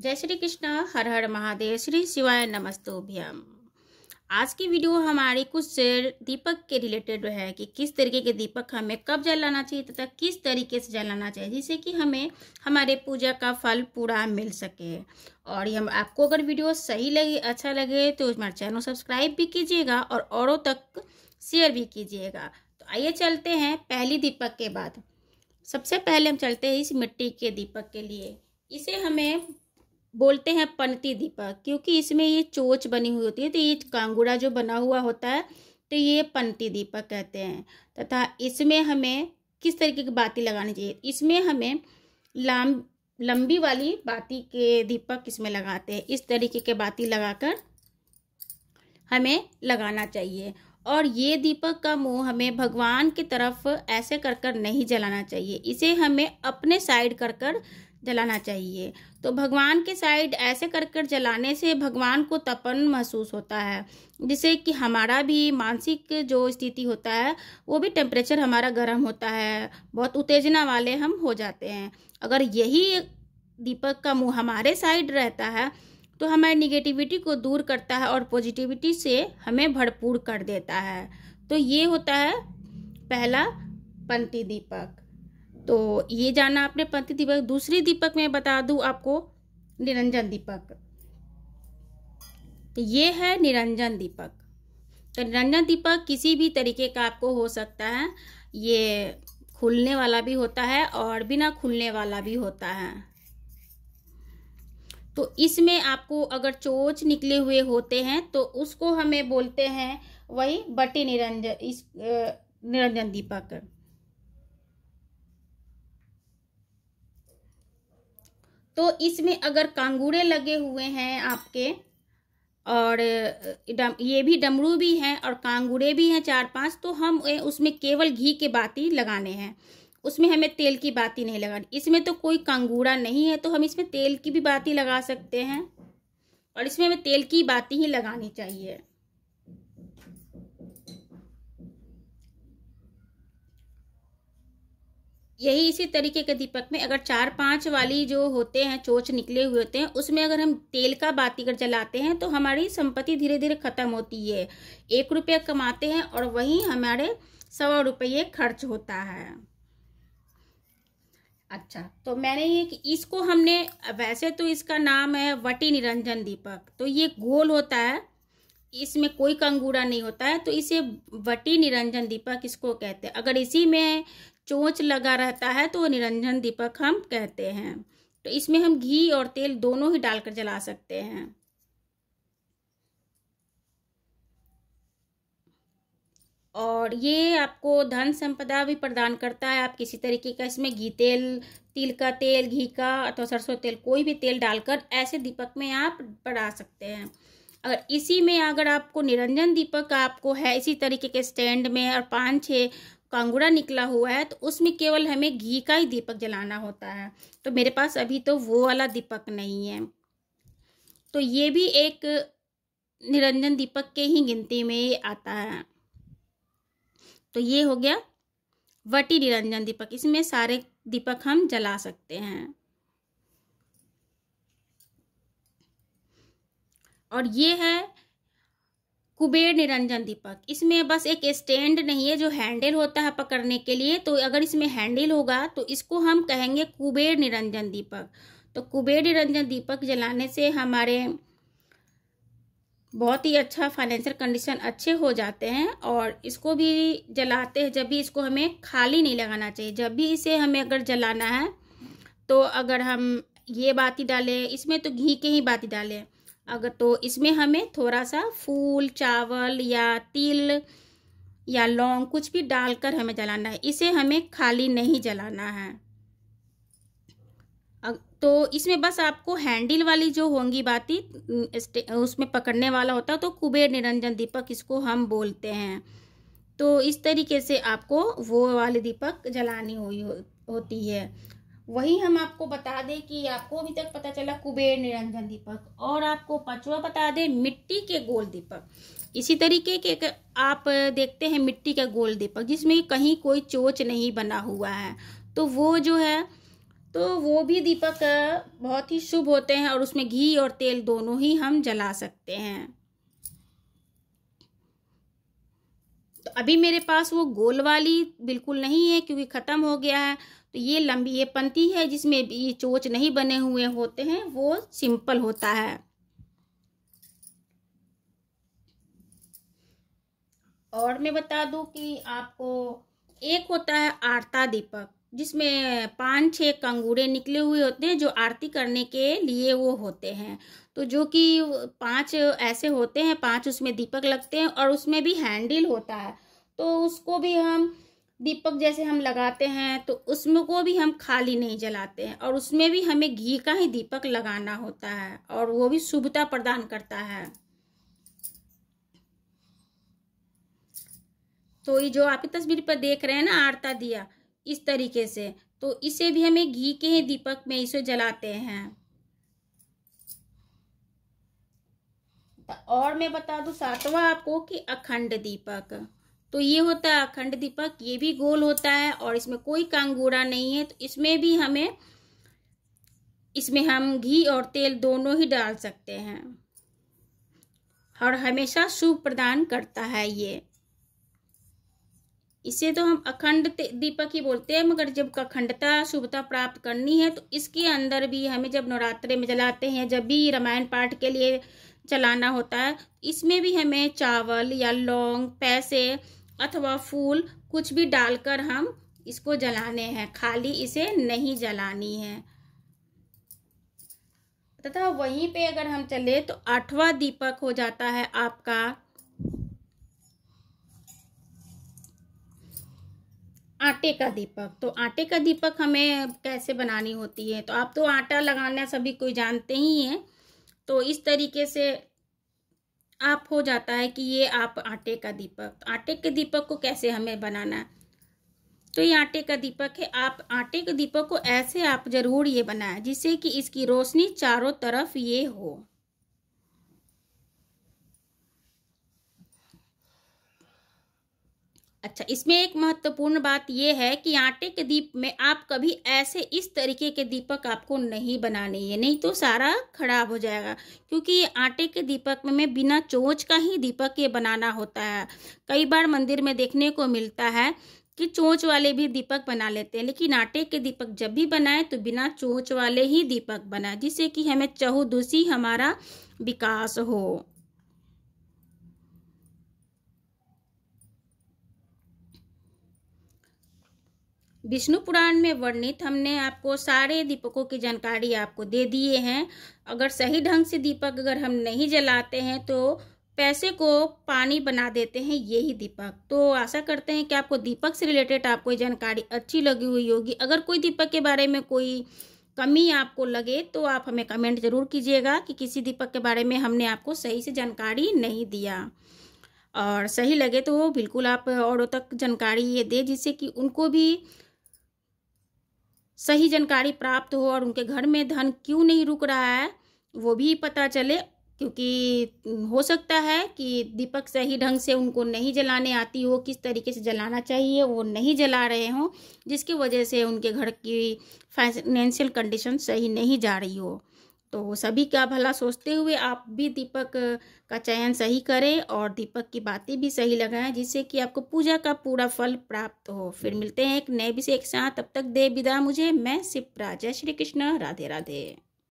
जय श्री कृष्ण हर हर महादेव श्री शिवाय नमस्तोभ्यम आज की वीडियो हमारी कुछ दीपक के रिलेटेड है कि किस तरीके के दीपक हमें कब जलाना चाहिए तथा किस तरीके से जलाना चाहिए जिससे कि हमें हमारे पूजा का फल पूरा मिल सके और ये हम आपको अगर वीडियो सही लगे अच्छा लगे तो हमारे चैनल सब्सक्राइब भी कीजिएगा और औरों तक शेयर भी कीजिएगा तो आइए चलते हैं पहली दीपक के बाद सबसे पहले हम चलते हैं इस मिट्टी के दीपक के लिए इसे हमें बोलते हैं पनती दीपक क्योंकि इसमें ये चोच बनी हुई होती है तो ये कांगूड़ा जो बना हुआ होता है तो ये पनती दीपक कहते हैं तथा इसमें हमें किस तरीके की बाती लगानी चाहिए इसमें हमें लाम लंबी वाली बाती के दीपक इसमें लगाते हैं इस तरीके के बाती लगाकर हमें लगाना चाहिए और ये दीपक का मुंह हमें भगवान की तरफ ऐसे कर कर नहीं जलाना चाहिए इसे हमें अपने साइड कर कर जलाना चाहिए तो भगवान के साइड ऐसे कर कर जलाने से भगवान को तपन महसूस होता है जिससे कि हमारा भी मानसिक जो स्थिति होता है वो भी टेम्परेचर हमारा गर्म होता है बहुत उत्तेजना वाले हम हो जाते हैं अगर यही दीपक का मुँह हमारे साइड रहता है तो हमारी निगेटिविटी को दूर करता है और पॉजिटिविटी से हमें भरपूर कर देता है तो ये होता है पहला पंक्ति दीपक तो ये जाना आपने पंथ दीपक दूसरी दीपक में बता दूं आपको निरंजन दीपक तो ये है निरंजन दीपक तो निरंजन दीपक किसी भी तरीके का आपको हो सकता है ये खुलने वाला भी होता है और बिना खुलने वाला भी होता है तो इसमें आपको अगर चोच निकले हुए होते हैं तो उसको हमें बोलते हैं वही बटी निरंजन इस निरंजन दीपक तो इसमें अगर कांगूड़े लगे हुए हैं आपके और ये भी डमरू भी हैं और कांगूड़े भी हैं चार पांच तो हम उसमें केवल घी के बाती लगाने हैं उसमें हमें तेल की बाती नहीं लगानी इसमें तो कोई कांगूड़ा नहीं है तो हम इसमें तेल की भी बाती लगा सकते हैं और इसमें हमें तेल की बाती ही लगानी चाहिए यही इसी तरीके के दीपक में अगर चार पांच वाली जो होते हैं चोच निकले हुए होते हैं उसमें अगर हम तेल का बाती अगर जलाते हैं तो हमारी संपत्ति धीरे धीरे खत्म होती है एक रुपया कमाते हैं और वहीं हमारे सवा रुपये खर्च होता है अच्छा तो मैंने ये कि इसको हमने वैसे तो इसका नाम है वटी निरंजन दीपक तो ये गोल होता है इसमें कोई कंगूरा नहीं होता है तो इसे वटी निरंजन दीपक इसको कहते हैं अगर इसी में चोंच लगा रहता है तो निरंजन दीपक हम कहते हैं तो इसमें हम घी और तेल दोनों ही डालकर जला सकते हैं और ये आपको धन संपदा भी प्रदान करता है आप किसी तरीके का इसमें घी तेल तिल का तेल घी का अथवा सरसों तेल कोई भी तेल डालकर ऐसे दीपक में आप बढ़ा सकते हैं अगर इसी में अगर आपको निरंजन दीपक आपको है इसी तरीके के स्टैंड में और पाँच छः कांगुड़ा निकला हुआ है तो उसमें केवल हमें घी का ही दीपक जलाना होता है तो मेरे पास अभी तो वो वाला दीपक नहीं है तो ये भी एक निरंजन दीपक के ही गिनती में आता है तो ये हो गया वटी निरंजन दीपक इसमें सारे दीपक हम जला सकते हैं और ये है कुबेर निरंजन दीपक इसमें बस एक स्टैंड नहीं है जो हैंडल होता है पकड़ने के लिए तो अगर इसमें हैंडल होगा तो इसको हम कहेंगे कुबेर निरंजन दीपक तो कुबेर निरंजन दीपक जलाने से हमारे बहुत ही अच्छा फाइनेंशियल कंडीशन अच्छे हो जाते हैं और इसको भी जलाते हैं जब भी इसको हमें खाली नहीं लगाना चाहिए जब भी इसे हमें अगर जलाना है तो अगर हम ये बाती डालें इसमें तो घी के ही बाती डालें अगर तो इसमें हमें थोड़ा सा फूल चावल या तिल या लौंग कुछ भी डालकर हमें जलाना है इसे हमें खाली नहीं जलाना है तो इसमें बस आपको हैंडल वाली जो होंगी बाती उसमें पकड़ने वाला होता है तो कुबेर निरंजन दीपक इसको हम बोलते हैं तो इस तरीके से आपको वो वाले दीपक जलानी हुई हो, होती है वही हम आपको बता दें कि आपको अभी तक पता चला कुबेर निरंजन दीपक और आपको पांचवा बता दें मिट्टी के गोल दीपक इसी तरीके के आप देखते हैं मिट्टी का गोल दीपक जिसमें कहीं कोई चोच नहीं बना हुआ है तो वो जो है तो वो भी दीपक बहुत ही शुभ होते हैं और उसमें घी और तेल दोनों ही हम जला सकते हैं तो अभी मेरे पास वो गोल वाली बिल्कुल नहीं है क्योंकि ख़त्म हो गया है तो ये लंबी ये पंती है जिसमें ये चोच नहीं बने हुए होते हैं वो सिंपल होता है और मैं बता दूं कि आपको एक होता है आरता दीपक जिसमें पाँच छः कंगूरे निकले हुए होते हैं जो आरती करने के लिए वो होते हैं तो जो कि पांच ऐसे होते हैं पांच उसमें दीपक लगते हैं और उसमें भी हैंडल होता है तो उसको भी हम दीपक जैसे हम लगाते हैं तो उसमें को भी हम खाली नहीं जलाते हैं और उसमें भी हमें घी का ही दीपक लगाना होता है और वो भी शुभता प्रदान करता है तो ये जो आप तस्वीर पर देख रहे हैं ना आरता दिया इस तरीके से तो इसे भी हमें घी के ही दीपक में इसे जलाते हैं तो और मैं बता दूं सातवां आपको कि अखंड दीपक तो ये होता है अखंड दीपक ये भी गोल होता है और इसमें कोई कांगूरा नहीं है तो इसमें भी हमें इसमें हम घी और तेल दोनों ही डाल सकते हैं और हमेशा शुभ प्रदान करता है ये इसे तो हम अखंड दीपक ही बोलते हैं मगर जब अखंडता शुभता प्राप्त करनी है तो इसके अंदर भी हमें जब नवरात्रे में जलाते हैं जब भी रामायण पाठ के लिए जलाना होता है इसमें भी हमें चावल या लौंग पैसे अथवा फूल कुछ भी डालकर हम इसको जलाने हैं खाली इसे नहीं जलानी है तथा वहीं पे अगर हम चले तो आठवां दीपक हो जाता है आपका आटे का दीपक तो आटे का दीपक हमें कैसे बनानी होती है तो आप तो आटा लगाना सभी कोई जानते ही हैं तो इस तरीके से आप हो जाता है कि ये आप आटे का दीपक तो आटे के दीपक को कैसे हमें बनाना है तो ये आटे का दीपक है आप आटे के दीपक को ऐसे आप ज़रूर ये बनाएं जिससे कि इसकी रोशनी चारों तरफ ये हो अच्छा इसमें एक महत्वपूर्ण बात यह है कि आटे के दीप में आप कभी ऐसे इस तरीके के दीपक आपको नहीं बनाने हैं नहीं तो सारा खराब हो जाएगा क्योंकि आटे के दीपक में बिना चोंच का ही दीपक ये बनाना होता है कई बार मंदिर में देखने को मिलता है कि चोंच वाले भी दीपक बना लेते हैं लेकिन आटे के दीपक जब भी बनाए तो बिना चोंच वाले ही दीपक बनाए जिससे कि हमें चहुदूसी हमारा विकास हो विष्णु पुराण में वर्णित हमने आपको सारे दीपकों की जानकारी आपको दे दिए हैं अगर सही ढंग से दीपक अगर हम नहीं जलाते हैं तो पैसे को पानी बना देते हैं यही दीपक तो आशा करते हैं कि आपको दीपक से रिलेटेड आपको ये जानकारी अच्छी लगी हुई होगी अगर कोई दीपक के बारे में कोई कमी आपको लगे तो आप हमें कमेंट ज़रूर कीजिएगा कि किसी दीपक के बारे में हमने आपको सही से जानकारी नहीं दिया और सही लगे तो बिल्कुल आप औरों तक जानकारी ये दे जिससे कि उनको भी सही जानकारी प्राप्त हो और उनके घर में धन क्यों नहीं रुक रहा है वो भी पता चले क्योंकि हो सकता है कि दीपक सही ढंग से उनको नहीं जलाने आती हो किस तरीके से जलाना चाहिए वो नहीं जला रहे हों जिसकी वजह से उनके घर की फाइनेंशियल कंडीशन सही नहीं जा रही हो तो सभी का भला सोचते हुए आप भी दीपक का चयन सही करें और दीपक की बातें भी सही लगाएं जिससे कि आपको पूजा का पूरा फल प्राप्त हो फिर मिलते हैं एक नए विषय के साथ तब तक दे विदा मुझे मैं सिप्रा जय श्री कृष्ण राधे राधे